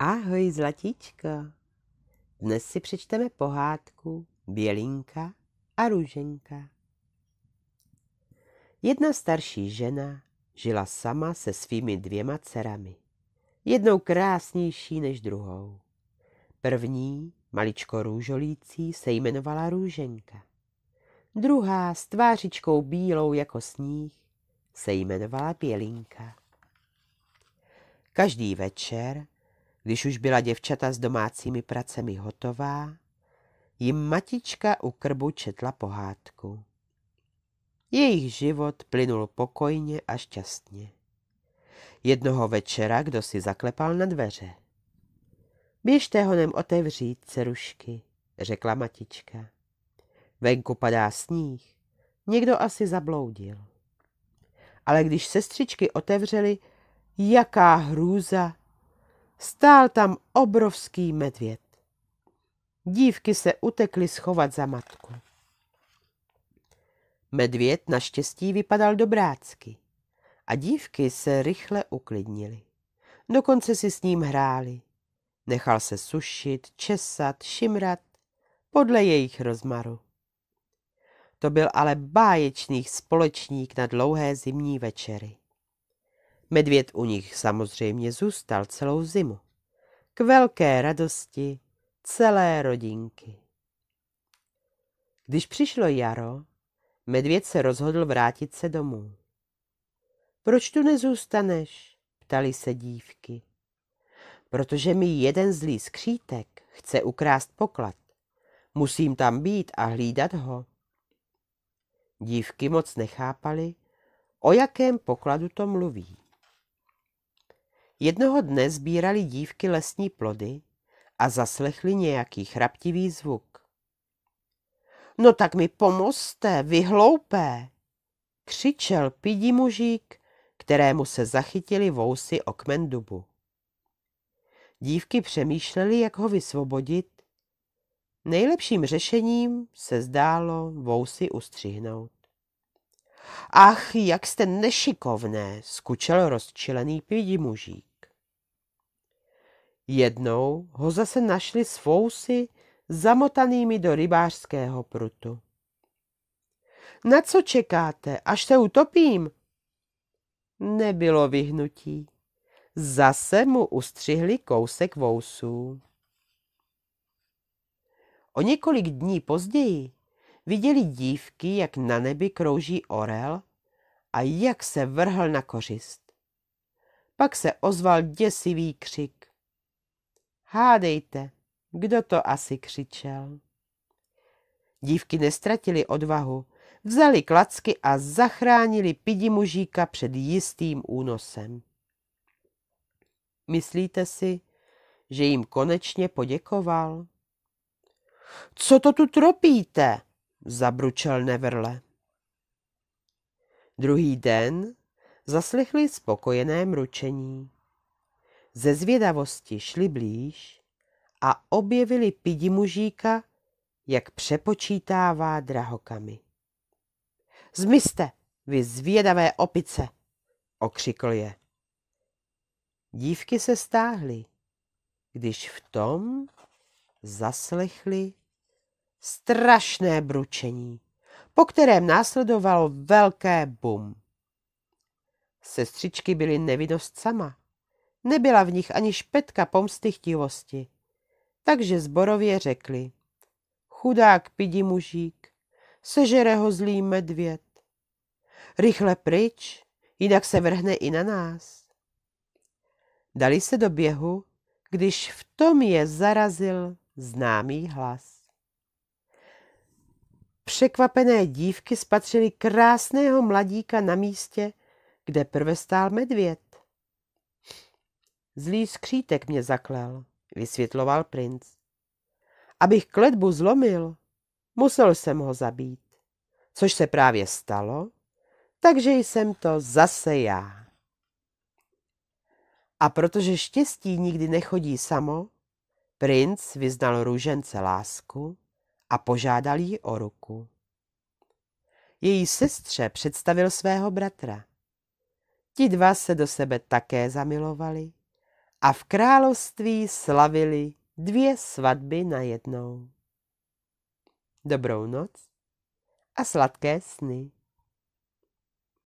Ahoj, zlatíčko. Dnes si přečteme pohádku Bělinka a Růženka. Jedna starší žena žila sama se svými dvěma dcerami. Jednou krásnější než druhou. První, maličko růžolící, se jmenovala Růženka. Druhá, s tvářičkou bílou jako sníh, se jmenovala Bělinka. Každý večer když už byla děvčata s domácími pracemi hotová, jim matička u krbu četla pohádku. Jejich život plynul pokojně a šťastně. Jednoho večera kdo si zaklepal na dveře. Běžte honem otevřít, cerušky, řekla matička. Venku padá sníh, někdo asi zabloudil. Ale když sestřičky otevřely, jaká hrůza Stál tam obrovský medvěd. Dívky se utekly schovat za matku. Medvěd naštěstí vypadal dobrácky a dívky se rychle uklidnily. Dokonce si s ním hráli. Nechal se sušit, česat, šimrat podle jejich rozmaru. To byl ale báječný společník na dlouhé zimní večery. Medvěd u nich samozřejmě zůstal celou zimu. K velké radosti celé rodinky. Když přišlo jaro, medvěd se rozhodl vrátit se domů. Proč tu nezůstaneš? ptali se dívky. Protože mi jeden zlý skřítek chce ukrást poklad. Musím tam být a hlídat ho. Dívky moc nechápali, o jakém pokladu to mluví. Jednoho dne sbírali dívky lesní plody a zaslechli nějaký chraptivý zvuk. No tak mi pomozte, vy hloupé, křičel pidí mužík, kterému se zachytili vousy kmen dubu. Dívky přemýšleli, jak ho vysvobodit. Nejlepším řešením se zdálo vousy ustřihnout. Ach, jak jste nešikovné, skučel rozčilený pidi mužík. Jednou ho zase našli s fousy zamotanými do rybářského prutu. Na co čekáte, až se utopím? Nebylo vyhnutí. Zase mu ustřihli kousek vousů. O několik dní později viděli dívky, jak na nebi krouží orel a jak se vrhl na kořist. Pak se ozval děsivý křik. Hádejte, kdo to asi křičel. Dívky nestratili odvahu, vzali klacky a zachránili pidi mužíka před jistým únosem. Myslíte si, že jim konečně poděkoval? Co to tu tropíte? zabručel Neverle. Druhý den zaslechli spokojené mručení. Ze zvědavosti šli blíž a objevili pidi mužíka, jak přepočítává drahokamy. Zmizte, vy zvědavé opice, okřikl je. Dívky se stáhly, když v tom zaslechli strašné bručení, po kterém následovalo velké bum. Sestřičky byly nevinnost sama. Nebyla v nich ani špetka pomsty chtivosti. Takže zborově řekli. Chudák pidi mužík, sežere ho zlý medvěd. Rychle pryč, jinak se vrhne i na nás. Dali se do běhu, když v tom je zarazil známý hlas. Překvapené dívky spatřily krásného mladíka na místě, kde prve stál medvěd. Zlý skřítek mě zaklel, vysvětloval princ. Abych kletbu zlomil, musel jsem ho zabít, což se právě stalo, takže jsem to zase já. A protože štěstí nikdy nechodí samo, princ vyznal růžence lásku a požádal ji o ruku. Její sestře představil svého bratra. Ti dva se do sebe také zamilovali a v království slavili dvě svatby na jednou. Dobrou noc a sladké sny.